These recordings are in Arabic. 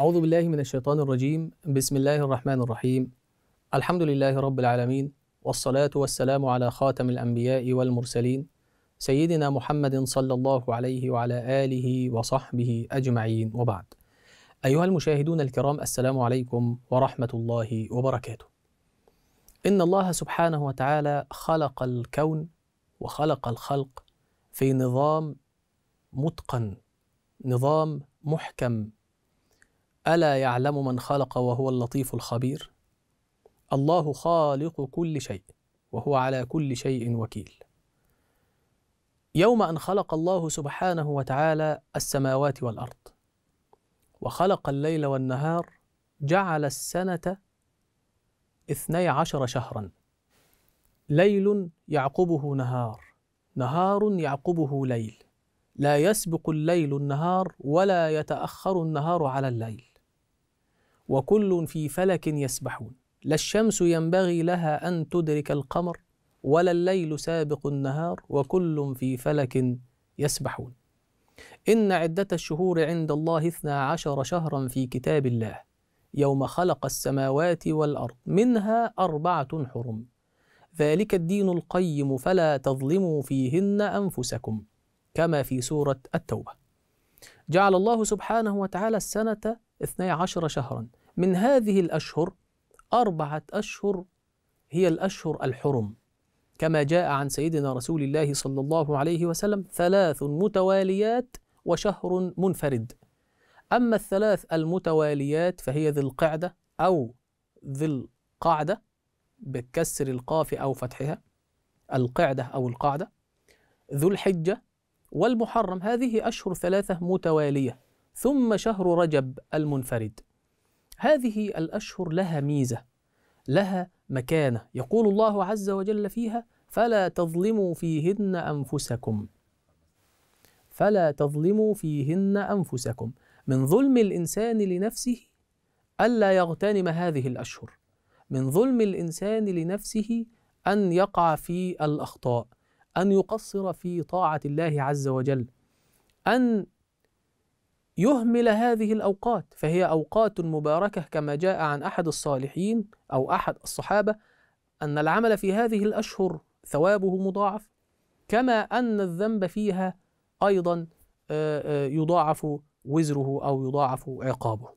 أعوذ بالله من الشيطان الرجيم بسم الله الرحمن الرحيم الحمد لله رب العالمين والصلاة والسلام على خاتم الأنبياء والمرسلين سيدنا محمد صلى الله عليه وعلى آله وصحبه أجمعين وبعد أيها المشاهدون الكرام السلام عليكم ورحمة الله وبركاته إن الله سبحانه وتعالى خلق الكون وخلق الخلق في نظام متقن نظام محكم الا يعلم من خلق وهو اللطيف الخبير الله خالق كل شيء وهو على كل شيء وكيل يوم ان خلق الله سبحانه وتعالى السماوات والارض وخلق الليل والنهار جعل السنه اثني عشر شهرا ليل يعقبه نهار نهار يعقبه ليل لا يسبق الليل النهار ولا يتاخر النهار على الليل وكل في فلك يسبحون لا الشمس ينبغي لها أن تدرك القمر ولا الليل سابق النهار وكل في فلك يسبحون إن عدة الشهور عند الله اثنا عشر شهرا في كتاب الله يوم خلق السماوات والأرض منها أربعة حرم ذلك الدين القيم فلا تظلموا فيهن أنفسكم كما في سورة التوبة جعل الله سبحانه وتعالى السنة عشر شهرا من هذه الأشهر أربعة أشهر هي الأشهر الحرم كما جاء عن سيدنا رسول الله صلى الله عليه وسلم ثلاث متواليات وشهر منفرد أما الثلاث المتواليات فهي ذي القعدة أو ذي القعدة بكسر القاف أو فتحها القعدة أو القعدة ذو الحجة والمحرم هذه أشهر ثلاثة متوالية ثم شهر رجب المنفرد هذه الأشهر لها ميزة لها مكانة يقول الله عز وجل فيها فلا تظلموا فيهن أنفسكم فلا تظلموا فيهن أنفسكم من ظلم الإنسان لنفسه ألا يغتنم هذه الأشهر من ظلم الإنسان لنفسه أن يقع في الأخطاء أن يقصر في طاعة الله عز وجل أن يهمل هذه الأوقات فهي أوقات مباركة كما جاء عن أحد الصالحين أو أحد الصحابة أن العمل في هذه الأشهر ثوابه مضاعف كما أن الذنب فيها أيضا آه، آه، يضاعف وزره أو يضاعف عقابه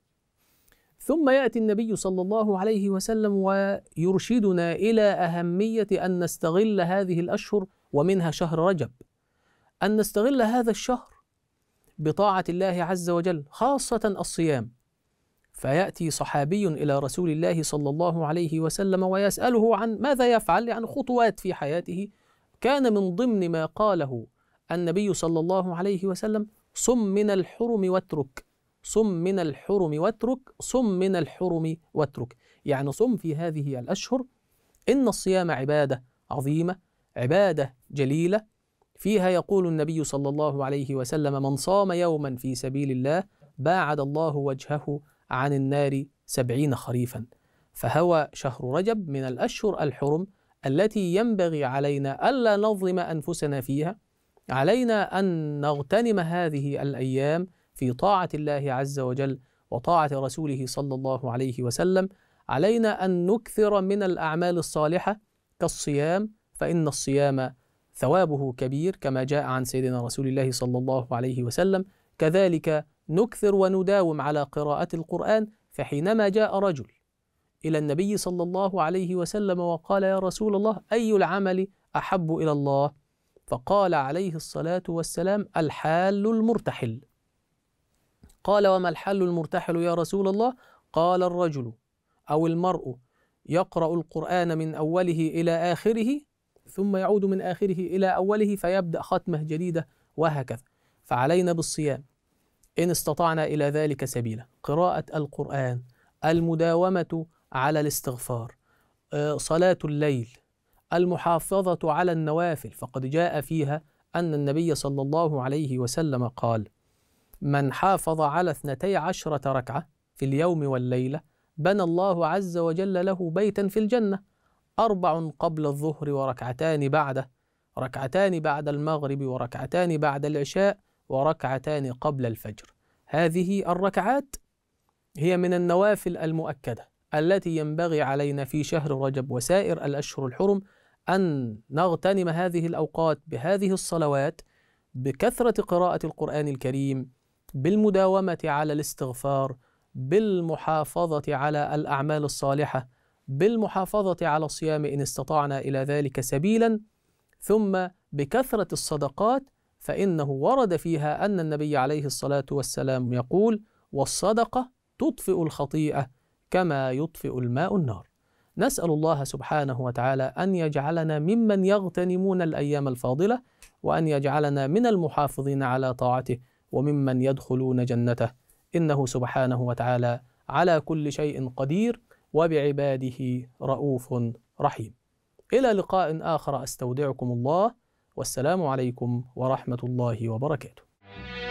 ثم يأتي النبي صلى الله عليه وسلم ويرشدنا إلى أهمية أن نستغل هذه الأشهر ومنها شهر رجب أن نستغل هذا الشهر بطاعة الله عز وجل خاصة الصيام فيأتي صحابي إلى رسول الله صلى الله عليه وسلم ويسأله عن ماذا يفعل عن يعني خطوات في حياته كان من ضمن ما قاله النبي صلى الله عليه وسلم صم من الحرم واترك صم من الحرم واترك صم من الحرم واترك يعني صم في هذه الأشهر إن الصيام عبادة عظيمة عبادة جليلة فيها يقول النبي صلى الله عليه وسلم من صام يوما في سبيل الله باعد الله وجهه عن النار سبعين خريفا فهو شهر رجب من الأشهر الحرم التي ينبغي علينا ألا نظلم أنفسنا فيها علينا أن نغتنم هذه الأيام في طاعة الله عز وجل وطاعة رسوله صلى الله عليه وسلم علينا أن نكثر من الأعمال الصالحة كالصيام فإن الصيام ثوابه كبير كما جاء عن سيدنا رسول الله صلى الله عليه وسلم كذلك نكثر ونداوم على قراءة القرآن فحينما جاء رجل إلى النبي صلى الله عليه وسلم وقال يا رسول الله أي العمل أحب إلى الله فقال عليه الصلاة والسلام الحال المرتحل قال وما الحل المرتحل يا رسول الله قال الرجل أو المرء يقرأ القرآن من أوله إلى آخره ثم يعود من آخره إلى أوله فيبدأ ختمة جديدة وهكذا فعلينا بالصيام إن استطعنا إلى ذلك سبيلا قراءة القرآن المداومة على الاستغفار آه، صلاة الليل المحافظة على النوافل فقد جاء فيها أن النبي صلى الله عليه وسلم قال من حافظ على اثنتي عشرة ركعة في اليوم والليلة بنى الله عز وجل له بيتا في الجنة أربع قبل الظهر وركعتان بعده ركعتان بعد المغرب وركعتان بعد العشاء وركعتان قبل الفجر هذه الركعات هي من النوافل المؤكدة التي ينبغي علينا في شهر رجب وسائر الأشهر الحرم أن نغتنم هذه الأوقات بهذه الصلوات بكثرة قراءة القرآن الكريم بالمداومة على الاستغفار بالمحافظة على الأعمال الصالحة بالمحافظة على الصيام إن استطعنا إلى ذلك سبيلا ثم بكثرة الصدقات فإنه ورد فيها أن النبي عليه الصلاة والسلام يقول والصدقة تطفئ الخطيئة كما يطفئ الماء النار نسأل الله سبحانه وتعالى أن يجعلنا ممن يغتنمون الأيام الفاضلة وأن يجعلنا من المحافظين على طاعته وممن يدخلون جنته إنه سبحانه وتعالى على كل شيء قدير وبعباده رؤوف رحيم إلى لقاء آخر أستودعكم الله والسلام عليكم ورحمة الله وبركاته